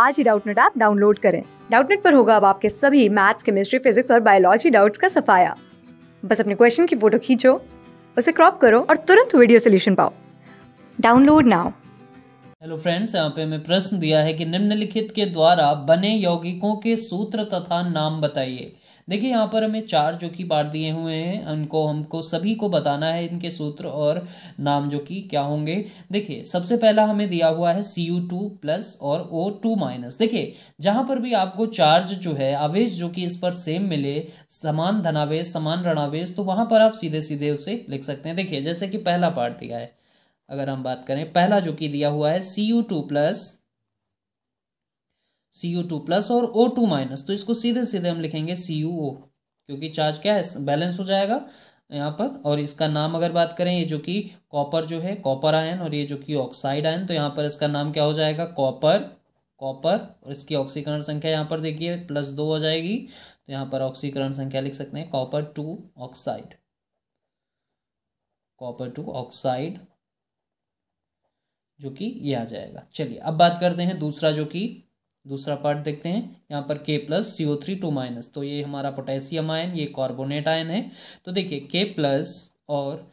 आज ही Doubtnut app download करें डाउटनेट पर होगा अब आपके सभी मैथ्स केमिस्ट्री फिजिक्स और बायोलॉजी डाउट्स का सफाया बस अपने क्वेश्चन की फोटो खींचो उसे क्रॉप करो और तुरंत वीडियो सोल्यूशन पाओ डाउनलोड नाउ हेलो फ्रेंड्स यहाँ पे हमें प्रश्न दिया है कि निम्नलिखित के द्वारा बने यौगिकों के सूत्र तथा नाम बताइए देखिए यहाँ पर हमें चार जो कि बांट दिए हुए हैं उनको हमको सभी को बताना है इनके सूत्र और नाम जो कि क्या होंगे देखिए सबसे पहला हमें दिया हुआ है सी यू टू प्लस और ओ टू माइनस देखिए जहाँ पर भी आपको चार्ज जो है आवेश जो कि इस पर सेम मिले समान धनावेश समान ऋणावेश तो वहाँ पर आप सीधे सीधे उसे लिख सकते हैं देखिए जैसे कि पहला पार्ट दिया है अगर हम बात करें पहला जो कि दिया हुआ है C U two plus C O two plus और ओ टू माइनस तो इसको सीधे सीधे हम लिखेंगे सी यू ओ क्योंकि चार्ज क्या है बैलेंस हो जाएगा यहाँ पर और इसका नाम अगर बात करें ये जो कि कॉपर जो है कॉपर आयन और ये जो कि ऑक्साइड आयन तो यहाँ पर इसका नाम क्या हो जाएगा कॉपर कॉपर और इसकी ऑक्सीकरण संख्या यहाँ पर देखिए प्लस दो हो जाएगी तो यहाँ पर ऑक्सीकरण संख्या लिख सकते हैं copper two oxide copper two oxide जो कि ये आ जाएगा चलिए अब बात करते हैं दूसरा जो कि दूसरा पार्ट देखते हैं यहाँ पर K plus C O three two minus तो ये हमारा पोटेशियम आयन ये कार्बोनेट आयन है तो देखिए के प्लस और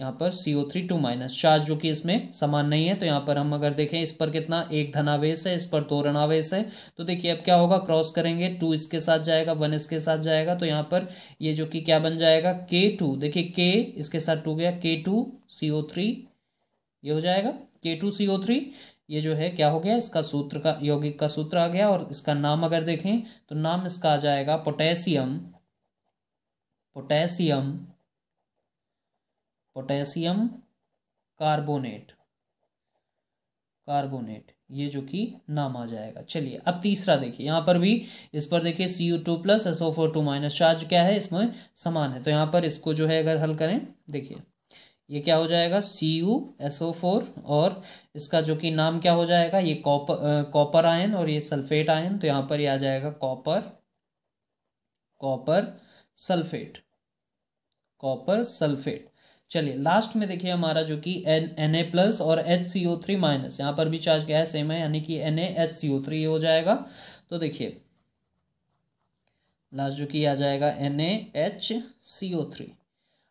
यहाँ पर C O three two minus charge जो कि इसमें समान नहीं है तो यहाँ पर हम अगर देखें इस पर कितना एक धनावेश है इस पर दो ऋणावेश है तो देखिए अब क्या होगा क्रॉस करेंगे टू इसके साथ जाएगा वन इसके साथ जाएगा तो यहाँ पर ये जो कि क्या बन जाएगा के टू देखिए के इसके साथ टू गया के टू सी ओ थ्री ये हो जाएगा के टू सी ओ थ्री ये जो है क्या हो गया इसका सूत्र का यौगिक का सूत्र आ गया और इसका नाम अगर देखें तो नाम इसका आ जाएगा potassium potassium potassium carbonate carbonate ये जो कि नाम आ जाएगा चलिए अब तीसरा देखिए यहाँ पर भी इस पर देखिए C U two plus S O four two minus charge क्या है इसमें समान है तो यहाँ पर इसको जो है अगर हल करें देखिए ये क्या हो जाएगा C U S O four और इसका जो कि नाम क्या हो जाएगा ये कॉपर कॉपर आयन और ये सल्फेट आयन तो यहाँ पर ये आ जाएगा copper copper sulphate copper sulphate चलिए लास्ट में देखिए हमारा जो कि एन एन ए प्लस और H C O three minus यहाँ पर भी चार्ज गया है सेम है यानी कि N A H C O three हो जाएगा तो देखिए लास्ट जो कि आ जाएगा N A H C O three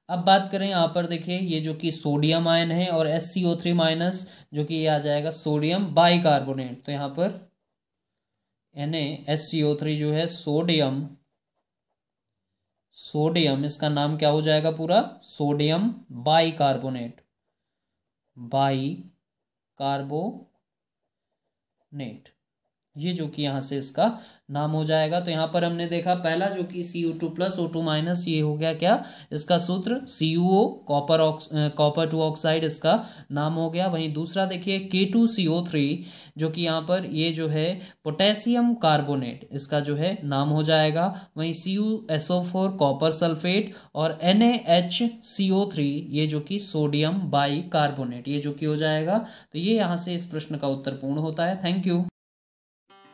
अब बात करें यहाँ पर देखिए ये जो कि सोडियम आयन है और S C O three minus जो कि ये आ जाएगा सोडियम बाइकार्बोनेट तो यहाँ पर N S C O three जो है सोडियम सोडियम इसका नाम क्या हो जाएगा पूरा सोडियम बाइकार्बोनेट बाई कार्बोनेट ये जो कि यहाँ से इसका नाम हो जाएगा तो यहाँ पर हमने देखा पहला जो कि C U two plus O two minus ये हो गया क्या इसका सूत्र C U O copper ox copper two oxide इसका नाम हो गया वहीं दूसरा देखिए के टू सी ओ थ्री जो कि यहाँ पर ये जो है पोटेशियम कार्बोनेट इसका जो है नाम हो जाएगा वहीं C U S O four copper sulphate और N A H C O three ये जो कि सोडियम बाई कार्बोनेट ये जो कि हो जाएगा तो ये यहाँ से इस प्रश्न का उत्तर पूर्ण होता है थैंक यू